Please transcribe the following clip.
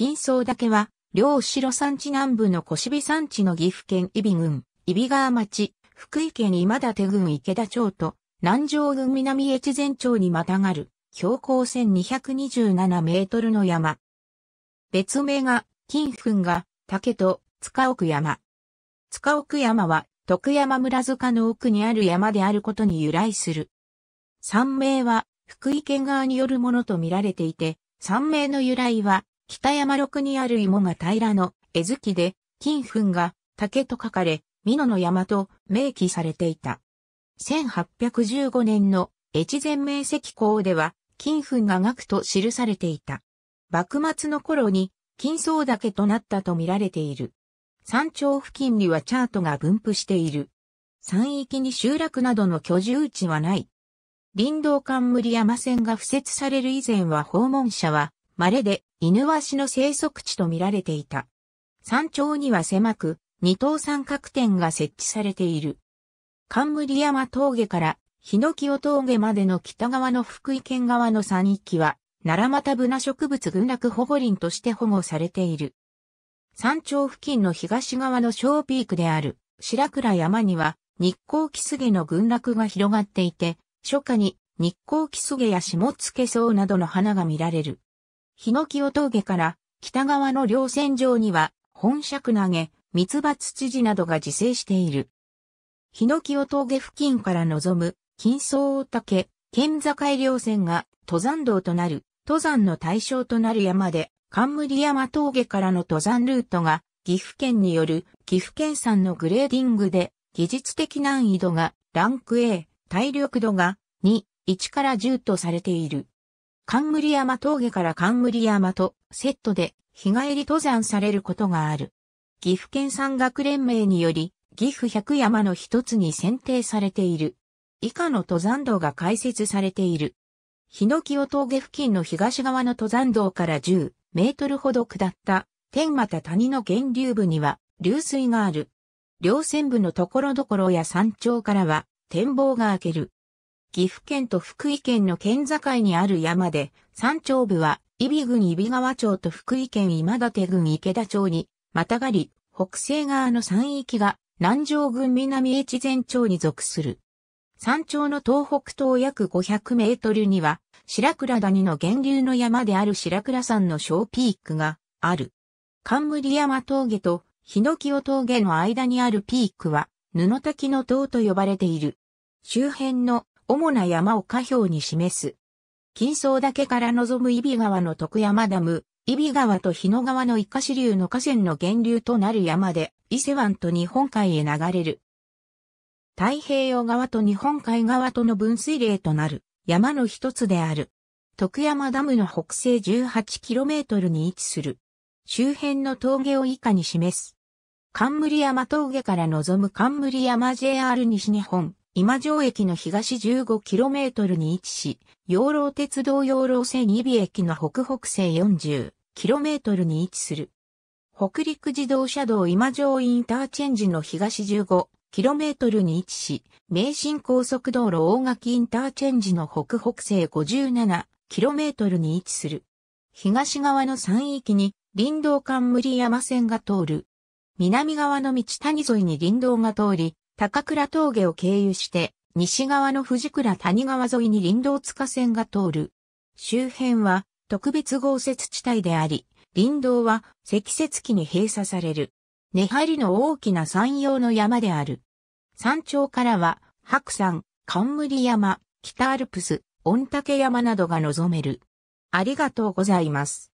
金層岳は、両城山地南部の小火山地の岐阜県伊比郡、伊比川町、福井県今立郡池田町と、南城郡南越前町にまたがる、標高1227メートルの山。別名が、金粉が、竹と、塚奥山。塚奥山は、徳山村塚の奥にある山であることに由来する。山名は、福井県側によるものと見られていて、山名の由来は、北山六にある芋が平らの絵月で、金粉が竹と書かれ、美濃の山と明記されていた。1815年の越前明石港では、金粉が額と記されていた。幕末の頃に、金層岳となったと見られている。山頂付近にはチャートが分布している。山域に集落などの居住地はない。林道冠無理山線が付設される以前は訪問者は稀で犬ワシの生息地と見られていた。山頂には狭く、二等三角点が設置されている。冠山峠からヒノキオ峠までの北側の福井県側の山域は、奈良又ブナ植物群落保護林として保護されている。山頂付近の東側の小ピークである白倉山には日光キスゲの群落が広がっていて、初夏に日光キスゲや下付草などの花が見られる。ヒノキオ峠から北側の稜線上には本尺投げ、蜜葉ツツジなどが自生している。ヒノキオ峠付近から望む金層大竹、県境稜線が登山道となる、登山の対象となる山で、冠山峠からの登山ルートが岐阜県による岐阜県産のグレーディングで技術的難易度がランク A、体力度が2、1から10とされている。冠山峠から冠山とセットで日帰り登山されることがある。岐阜県山岳連盟により、岐阜百山の一つに選定されている。以下の登山道が開設されている。日の清峠付近の東側の登山道から10メートルほど下った天又谷の源流部には流水がある。稜線部のところどころや山頂からは展望が開ける。岐阜県と福井県の県境にある山で、山頂部は、伊比郡伊比川町と福井県今立郡池田町に、またがり、北西側の山域が、南城郡南越前町に属する。山頂の東北東約500メートルには、白倉谷の源流の山である白倉山の小ピークがある。冠山峠と日の清峠の間にあるピークは、布滝の塔と呼ばれている。周辺の主な山を下表に示す。金層岳から望む揖斐川の徳山ダム、揖斐川と日野川の一下支流の河川の源流となる山で、伊勢湾と日本海へ流れる。太平洋側と日本海側との分水嶺となる山の一つである。徳山ダムの北西 18km に位置する。周辺の峠を以下に示す。冠山峠から望む冠山 JR 西日本、今城駅の東 15km に位置し、養老鉄道養老線2尾駅の北北西 40km に位置する。北陸自動車道今城インターチェンジの東 15km に位置し、名神高速道路大垣インターチェンジの北北西 57km に位置する。東側の山域に林道冠無山線が通る。南側の道谷沿いに林道が通り、高倉峠を経由して、西側の藤倉谷川沿いに林道塚線が通る。周辺は特別豪雪地帯であり、林道は積雪期に閉鎖される。根張りの大きな山陽の山である。山頂からは、白山、冠山、北アルプス、御嶽山などが望める。ありがとうございます。